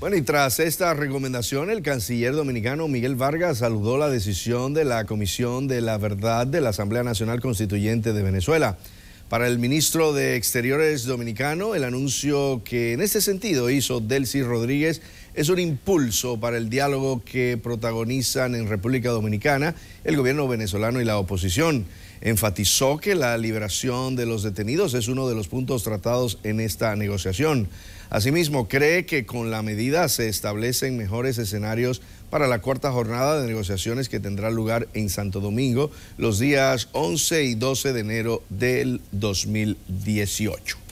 Bueno, y tras esta recomendación, el canciller dominicano Miguel Vargas saludó la decisión de la Comisión de la Verdad de la Asamblea Nacional Constituyente de Venezuela. Para el ministro de Exteriores dominicano, el anuncio que en este sentido hizo Delcy Rodríguez es un impulso para el diálogo que protagonizan en República Dominicana el gobierno venezolano y la oposición. Enfatizó que la liberación de los detenidos es uno de los puntos tratados en esta negociación. Asimismo, cree que con la medida se establecen mejores escenarios para la cuarta jornada de negociaciones que tendrá lugar en Santo Domingo los días 11 y 12 de enero del 2018.